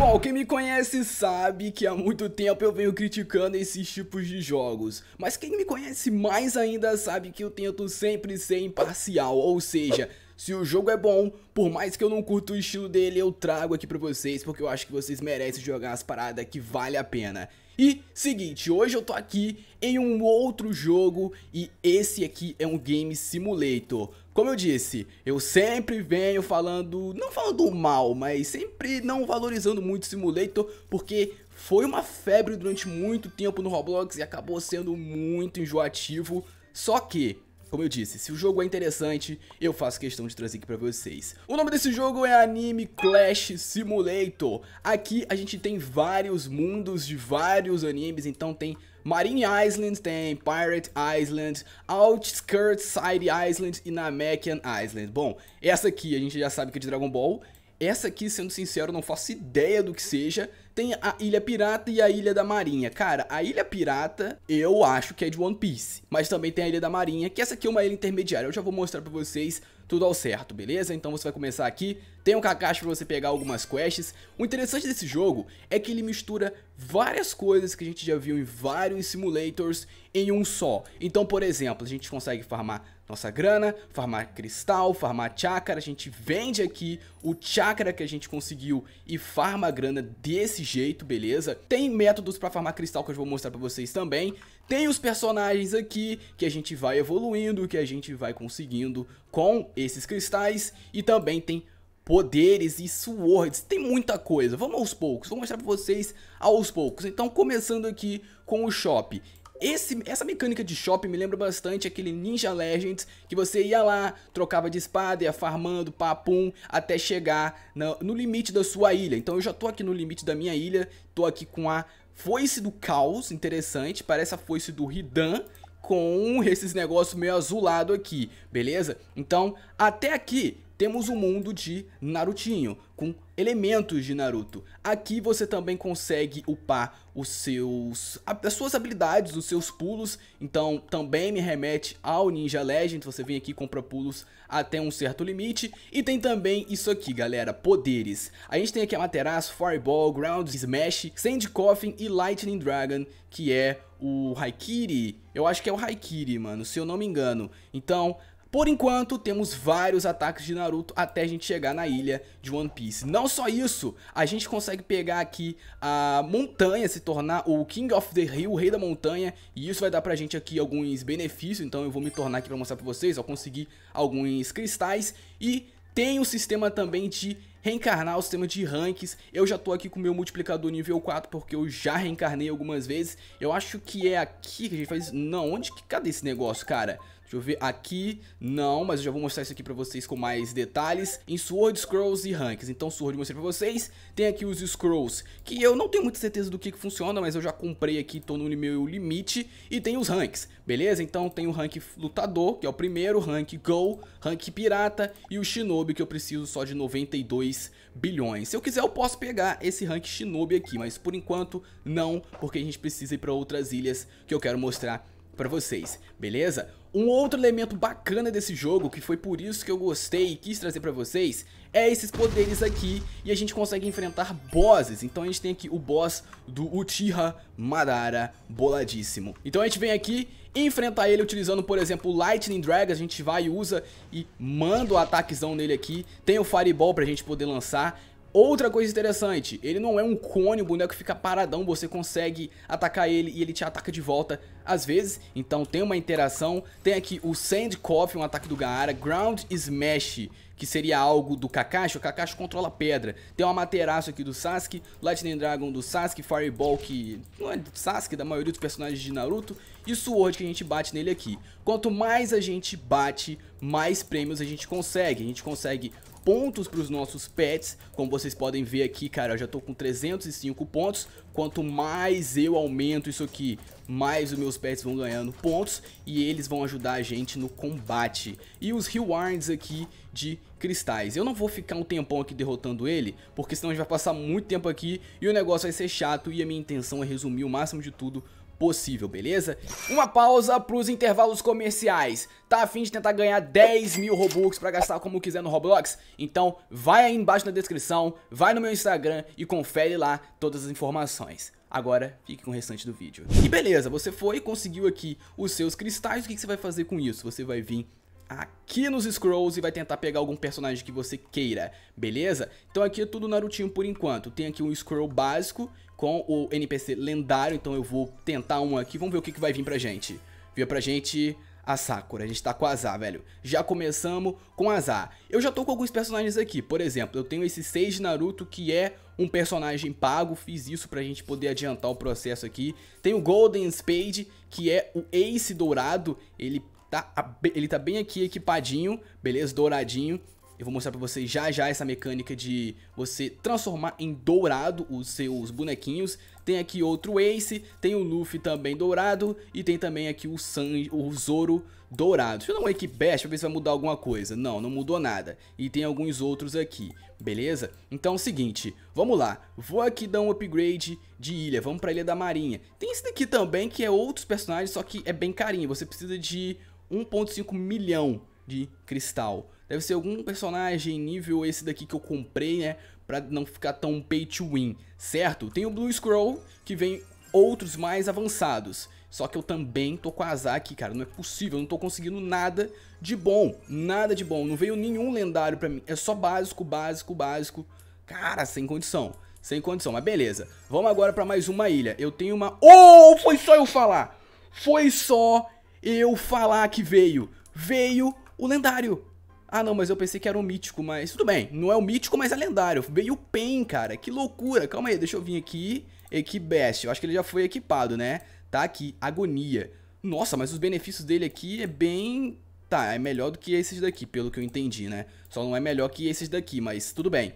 Bom, quem me conhece sabe que há muito tempo eu venho criticando esses tipos de jogos, mas quem me conhece mais ainda sabe que eu tento sempre ser imparcial, ou seja, se o jogo é bom, por mais que eu não curto o estilo dele, eu trago aqui pra vocês, porque eu acho que vocês merecem jogar as paradas que vale a pena. E seguinte, hoje eu tô aqui em um outro jogo e esse aqui é um Game Simulator. Como eu disse, eu sempre venho falando, não falando mal, mas sempre não valorizando muito Simulator, porque foi uma febre durante muito tempo no Roblox e acabou sendo muito enjoativo. Só que como eu disse, se o jogo é interessante, eu faço questão de trazer aqui pra vocês. O nome desse jogo é Anime Clash Simulator. Aqui a gente tem vários mundos de vários animes, então tem Marine Island, tem Pirate Island, Outskirts Side Island e Namekian Island. Bom, essa aqui a gente já sabe que é de Dragon Ball. Essa aqui, sendo sincero, não faço ideia do que seja tem a Ilha Pirata e a Ilha da Marinha. Cara, a Ilha Pirata eu acho que é de One Piece, mas também tem a Ilha da Marinha, que essa aqui é uma ilha intermediária. Eu já vou mostrar pra vocês tudo ao certo, beleza? Então você vai começar aqui tem um Kakashi pra você pegar algumas quests. O interessante desse jogo é que ele mistura várias coisas que a gente já viu em vários simulators em um só. Então, por exemplo, a gente consegue farmar nossa grana, farmar cristal, farmar chácara, a gente vende aqui o chácara que a gente conseguiu e farma a grana desse jeito, beleza? Tem métodos para farmar cristal que eu vou mostrar para vocês também. Tem os personagens aqui que a gente vai evoluindo, que a gente vai conseguindo com esses cristais e também tem poderes e swords, tem muita coisa. Vamos aos poucos, vou mostrar pra vocês aos poucos. Então, começando aqui com o shop. Esse, essa mecânica de shopping me lembra bastante aquele Ninja Legends que você ia lá, trocava de espada, ia farmando, papum, até chegar no, no limite da sua ilha. Então eu já tô aqui no limite da minha ilha, tô aqui com a Foice do Caos, interessante, parece a Foice do Ridan, com esses negócios meio azulado aqui, beleza? Então, até aqui temos o um mundo de Narutinho, com elementos de Naruto. Aqui você também consegue upar os seus, as suas habilidades, os seus pulos, então também me remete ao Ninja Legend, você vem aqui e compra pulos até um certo limite. E tem também isso aqui, galera, poderes. A gente tem aqui a materaço Fireball, Ground Smash, Sand Coffin e Lightning Dragon, que é o Haikiri, eu acho que é o Haikiri, mano, se eu não me engano. Então, por enquanto, temos vários ataques de Naruto até a gente chegar na ilha de One Piece. Não só isso, a gente consegue pegar aqui a montanha, se tornar o King of the Hill, o rei da montanha, e isso vai dar pra gente aqui alguns benefícios, então eu vou me tornar aqui pra mostrar pra vocês, ó, conseguir alguns cristais, e tem o sistema também de reencarnar o sistema de ranks. Eu já tô aqui com o meu multiplicador nível 4, porque eu já reencarnei algumas vezes. Eu acho que é aqui que a gente faz... Não, onde que... Cadê esse negócio, cara? Deixa eu ver aqui, não, mas eu já vou mostrar isso aqui pra vocês com mais detalhes Em Sword, Scrolls e Ranks, então Sword eu mostrei pra vocês Tem aqui os Scrolls, que eu não tenho muita certeza do que, que funciona, mas eu já comprei aqui, tô no meu limite E tem os Ranks, beleza? Então tem o Rank Lutador, que é o primeiro, Rank Go, Rank Pirata E o Shinobi, que eu preciso só de 92 bilhões. Se eu quiser eu posso pegar esse rank Shinobi aqui, mas por enquanto não, porque a gente precisa ir para outras ilhas que eu quero mostrar para vocês, beleza? Um outro elemento bacana desse jogo, que foi por isso que eu gostei e quis trazer para vocês, é esses poderes aqui, e a gente consegue enfrentar bosses. Então a gente tem aqui o boss do Uchiha Madara boladíssimo. Então a gente vem aqui enfrentar ele utilizando, por exemplo, o Lightning Drag, a gente vai e usa e manda o ataquezão nele aqui. Tem o Fireball pra gente poder lançar. Outra coisa interessante, ele não é um cone, o boneco fica paradão, você consegue atacar ele e ele te ataca de volta às vezes, então tem uma interação. Tem aqui o Sand Coffee, um ataque do Gaara, Ground Smash, que seria algo do Kakashi, o Kakashi controla a pedra. Tem uma Amaterasu aqui do Sasuke, Lightning Dragon do Sasuke, Fireball que não é do Sasuke, da maioria dos personagens de Naruto de Sword que a gente bate nele aqui. Quanto mais a gente bate, mais prêmios a gente consegue. A gente consegue pontos para os nossos pets, como vocês podem ver aqui, cara, eu já estou com 305 pontos, quanto mais eu aumento isso aqui, mais os meus pets vão ganhando pontos e eles vão ajudar a gente no combate. E os rewards aqui de cristais. Eu não vou ficar um tempão aqui derrotando ele, porque senão a gente vai passar muito tempo aqui e o negócio vai ser chato e a minha intenção é resumir o máximo de tudo possível, beleza? Uma pausa pros intervalos comerciais. Tá afim de tentar ganhar 10 mil Robux pra gastar como quiser no Roblox? Então vai aí embaixo na descrição, vai no meu Instagram e confere lá todas as informações. Agora, fique com o restante do vídeo. E beleza, você foi e conseguiu aqui os seus cristais. O que, que você vai fazer com isso? Você vai vir aqui nos scrolls e vai tentar pegar algum personagem que você queira, beleza? Então aqui é tudo Narutinho por enquanto. Tem aqui um scroll básico com o NPC lendário, então eu vou tentar um aqui, vamos ver o que, que vai vir pra gente. Viu pra gente a Sakura. A gente tá com azar, velho. Já começamos com azar. Eu já tô com alguns personagens aqui. Por exemplo, eu tenho esse 6 de Naruto, que é um personagem pago. Fiz isso pra gente poder adiantar o processo aqui. Tem o Golden Spade, que é o Ace Dourado. Ele tá, ele tá bem aqui equipadinho, beleza? Douradinho. Eu vou mostrar pra vocês já já essa mecânica de você transformar em dourado os seus bonequinhos. Tem aqui outro Ace, tem o Luffy também dourado e tem também aqui o San, o Zoro dourado. Deixa eu dar um Wake Bash pra ver se vai mudar alguma coisa. Não, não mudou nada. E tem alguns outros aqui, beleza? Então é o seguinte, vamos lá. Vou aqui dar um upgrade de ilha, vamos pra Ilha da Marinha. Tem esse daqui também que é outros personagens, só que é bem carinho. Você precisa de 1.5 milhão de cristal. Deve ser algum personagem nível esse daqui que eu comprei, né? Pra não ficar tão pay to win, certo? Tem o Blue Scroll, que vem outros mais avançados. Só que eu também tô com azar aqui, cara. Não é possível, eu não tô conseguindo nada de bom. Nada de bom. Não veio nenhum lendário pra mim. É só básico, básico, básico. Cara, sem condição. Sem condição, mas beleza. Vamos agora pra mais uma ilha. Eu tenho uma... Oh, foi só eu falar! Foi só eu falar que veio. Veio o lendário. Ah, não, mas eu pensei que era um mítico, mas tudo bem. Não é o um mítico, mas é lendário. Veio o Pen, cara. Que loucura. Calma aí, deixa eu vir aqui. Equibest. Eu acho que ele já foi equipado, né? Tá aqui, Agonia. Nossa, mas os benefícios dele aqui é bem... Tá, é melhor do que esses daqui, pelo que eu entendi, né? Só não é melhor que esses daqui, mas tudo bem.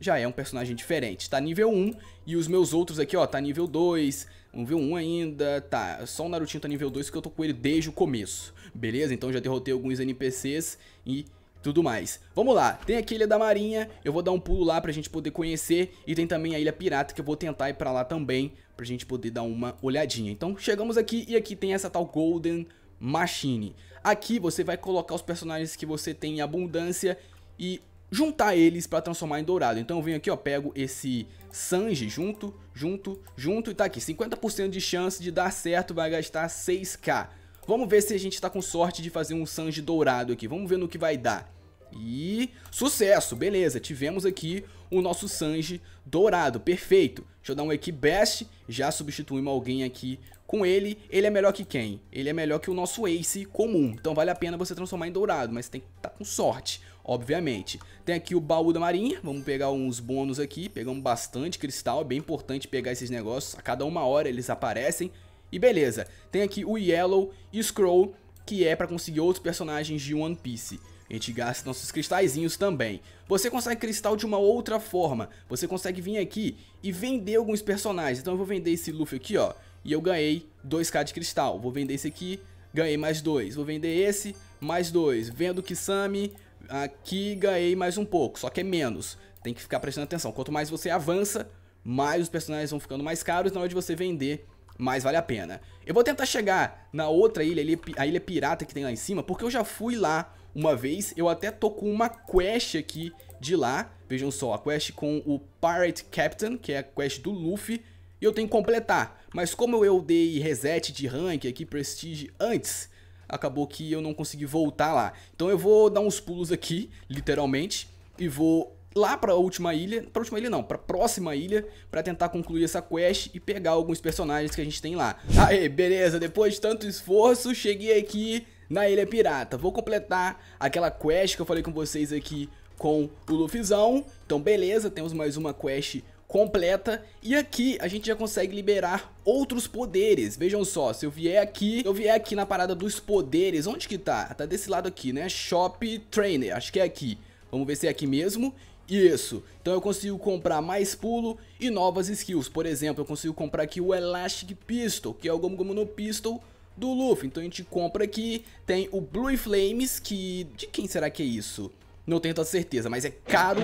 Já é um personagem diferente. Tá nível 1 e os meus outros aqui, ó, tá nível 2, nível 1 ainda. Tá, só o Narutinho tá nível 2 porque eu tô com ele desde o começo. Beleza? Então já derrotei alguns NPCs e tudo mais. Vamos lá, tem aqui a Ilha da Marinha, eu vou dar um pulo lá pra gente poder conhecer, e tem também a Ilha Pirata que eu vou tentar ir pra lá também, pra gente poder dar uma olhadinha. Então chegamos aqui e aqui tem essa tal Golden Machine. Aqui você vai colocar os personagens que você tem em abundância e juntar eles para transformar em dourado. Então eu venho aqui, ó, pego esse Sanji junto, junto, junto e tá aqui. 50% de chance de dar certo, vai gastar 6k. Vamos ver se a gente tá com sorte de fazer um Sanji dourado aqui. Vamos ver no que vai dar. E sucesso, beleza, tivemos aqui o nosso Sanji dourado, perfeito. Deixa eu dar um equip best, já substituímos alguém aqui com ele. Ele é melhor que quem? Ele é melhor que o nosso Ace comum, então vale a pena você transformar em dourado, mas tem que estar tá com sorte, obviamente. Tem aqui o baú da marinha, vamos pegar uns bônus aqui, pegamos bastante cristal, é bem importante pegar esses negócios. A cada uma hora eles aparecem, e beleza, tem aqui o Yellow Scroll, que é para conseguir outros personagens de One Piece. A gente gasta nossos cristalzinhos também. Você consegue cristal de uma outra forma. Você consegue vir aqui e vender alguns personagens. Então eu vou vender esse Luffy aqui, ó. E eu ganhei 2k de cristal. Vou vender esse aqui, ganhei mais dois. Vou vender esse, mais dois. Vendo o Kisame, aqui ganhei mais um pouco. Só que é menos. Tem que ficar prestando atenção. Quanto mais você avança, mais os personagens vão ficando mais caros. Na hora de você vender, mas vale a pena. Eu vou tentar chegar na outra ilha, a ilha pirata que tem lá em cima, porque eu já fui lá uma vez. Eu até tô com uma quest aqui de lá. Vejam só, a quest com o Pirate Captain, que é a quest do Luffy. E eu tenho que completar. Mas como eu dei reset de rank aqui, prestige, antes, acabou que eu não consegui voltar lá. Então eu vou dar uns pulos aqui, literalmente, e vou lá para a última ilha, para última ilha não, para próxima ilha, para tentar concluir essa quest e pegar alguns personagens que a gente tem lá. Aí, beleza, depois de tanto esforço, cheguei aqui na Ilha Pirata. Vou completar aquela quest que eu falei com vocês aqui com o Lufizão. Então, beleza, temos mais uma quest completa e aqui a gente já consegue liberar outros poderes. Vejam só, se eu vier aqui, eu vier aqui na parada dos poderes, onde que tá? Tá desse lado aqui, né? Shop Trainer, acho que é aqui. Vamos ver se é aqui mesmo. Isso, então eu consigo comprar mais pulo e novas skills. Por exemplo, eu consigo comprar aqui o Elastic Pistol, que é o Gomu Gomu no Pistol do Luffy. Então a gente compra aqui, tem o Blue Flames, que... De quem será que é isso? Não tenho tanta certeza, mas é caro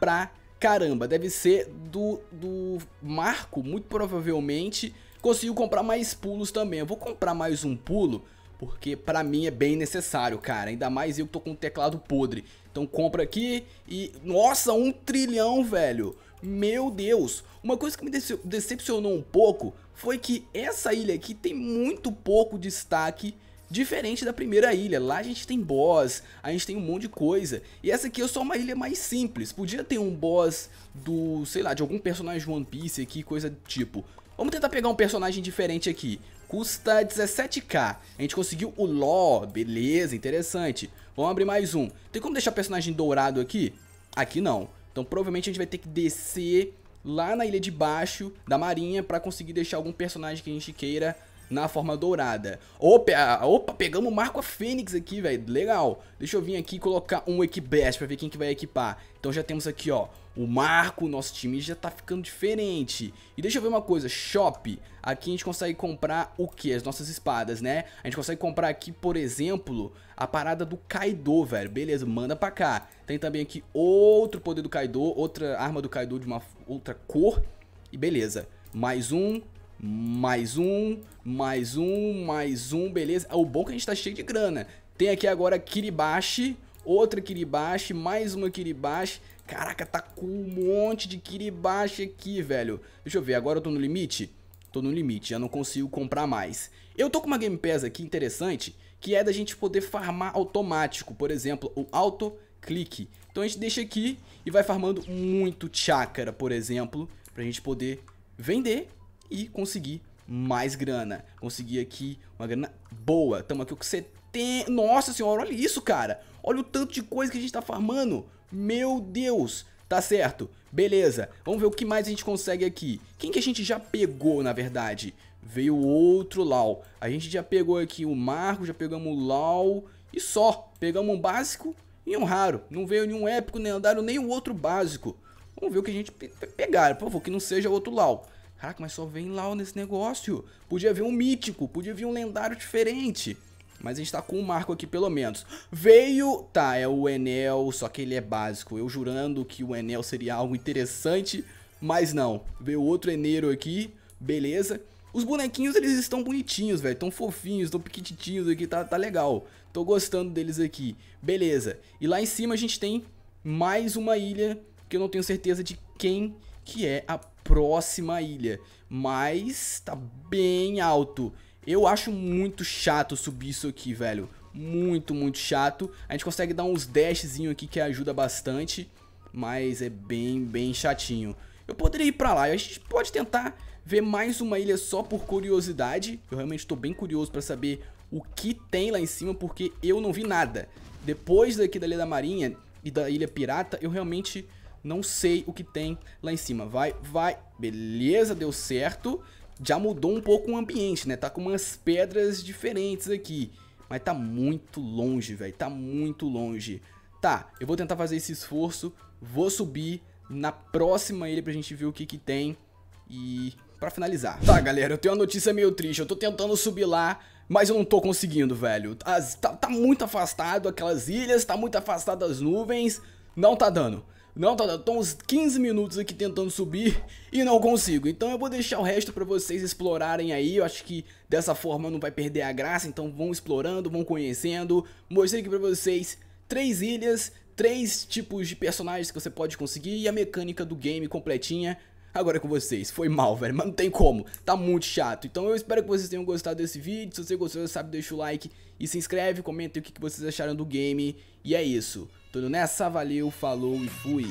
pra caramba. Deve ser do, do Marco, muito provavelmente. Consigo comprar mais pulos também. Eu vou comprar mais um pulo porque para mim é bem necessário, cara. Ainda mais eu que tô com um teclado podre. Então compra aqui e... Nossa, um trilhão, velho! Meu Deus! Uma coisa que me decepcionou um pouco foi que essa ilha aqui tem muito pouco destaque Diferente da primeira ilha, lá a gente tem boss, a gente tem um monte de coisa. E essa aqui é só uma ilha mais simples. Podia ter um boss do, sei lá, de algum personagem de One Piece aqui, coisa do tipo. Vamos tentar pegar um personagem diferente aqui. Custa 17k. A gente conseguiu o Ló. Beleza, interessante. Vamos abrir mais um. Tem como deixar o personagem dourado aqui? Aqui não. Então provavelmente a gente vai ter que descer lá na ilha de baixo da marinha para conseguir deixar algum personagem que a gente queira na forma dourada. Opa, opa pegamos o Marco a Fênix aqui, velho. Legal. Deixa eu vir aqui colocar um Equibest pra ver quem que vai equipar. Então já temos aqui, ó, o Marco. Nosso time já tá ficando diferente. E deixa eu ver uma coisa. Shop. Aqui a gente consegue comprar o que? As nossas espadas, né? A gente consegue comprar aqui, por exemplo, a parada do Kaido, velho. Beleza, manda pra cá. Tem também aqui outro poder do Kaido, outra arma do Kaido de uma outra cor. E beleza. Mais um, mais um, mais um, mais um, beleza. O bom é que a gente tá cheio de grana. Tem aqui agora Kiribashi, outra Kiribashi, mais uma Kiribashi. Caraca, tá com um monte de Kiribashi aqui, velho. Deixa eu ver, agora eu tô no limite? Tô no limite, já não consigo comprar mais. Eu tô com uma Game Pass aqui interessante, que é da gente poder farmar automático. Por exemplo, o Auto Clique. Então a gente deixa aqui e vai farmando muito chácara, por exemplo, pra gente poder vender e conseguir mais grana. Consegui aqui uma grana boa. Estamos aqui com 70... Nossa senhora, olha isso, cara. Olha o tanto de coisa que a gente está farmando. Meu Deus. Tá certo. Beleza. Vamos ver o que mais a gente consegue aqui. Quem que a gente já pegou, na verdade? Veio outro Lau. A gente já pegou aqui o Marco, já pegamos o Lau. E só. Pegamos um básico e um raro. Não veio nenhum épico, andaram, nem o outro básico. Vamos ver o que a gente pegar. Por favor, que não seja outro Lau. Caraca, mas só vem lá nesse negócio. Podia vir um mítico, podia vir um lendário diferente. Mas a gente tá com um marco aqui, pelo menos. Veio... Tá, é o Enel, só que ele é básico. Eu jurando que o Enel seria algo interessante, mas não. Veio outro Eneiro aqui, beleza. Os bonequinhos, eles estão bonitinhos, velho. Tão fofinhos, tão pequitinhos, aqui, tá, tá legal. Tô gostando deles aqui. Beleza. E lá em cima a gente tem mais uma ilha que eu não tenho certeza de quem que é a próxima ilha, mas tá bem alto. Eu acho muito chato subir isso aqui, velho. Muito, muito chato. A gente consegue dar uns dashzinho aqui que ajuda bastante, mas é bem, bem chatinho. Eu poderia ir pra lá, a gente pode tentar ver mais uma ilha só por curiosidade. Eu realmente tô bem curioso pra saber o que tem lá em cima, porque eu não vi nada. Depois daqui da Ilha da Marinha e da Ilha Pirata, eu realmente não sei o que tem lá em cima. Vai, vai. Beleza, deu certo. Já mudou um pouco o ambiente, né? Tá com umas pedras diferentes aqui. Mas tá muito longe, velho. Tá muito longe. Tá, eu vou tentar fazer esse esforço. Vou subir na próxima ilha pra gente ver o que que tem. E pra finalizar. Tá, galera, eu tenho uma notícia meio triste. Eu tô tentando subir lá, mas eu não tô conseguindo, velho. tá, tá muito afastado aquelas ilhas, tá muito afastado das nuvens. Não tá dando. Não, tá, tô uns 15 minutos aqui tentando subir e não consigo. Então eu vou deixar o resto para vocês explorarem aí. Eu acho que dessa forma não vai perder a graça, então vão explorando, vão conhecendo. Mostrei aqui para vocês três ilhas, três tipos de personagens que você pode conseguir e a mecânica do game completinha agora é com vocês. Foi mal, velho, mas não tem como, tá muito chato. Então eu espero que vocês tenham gostado desse vídeo. Se você gostou, sabe, deixa o like e se inscreve, comenta o que vocês acharam do game. E é isso. Tudo nessa, valeu, falou e fui.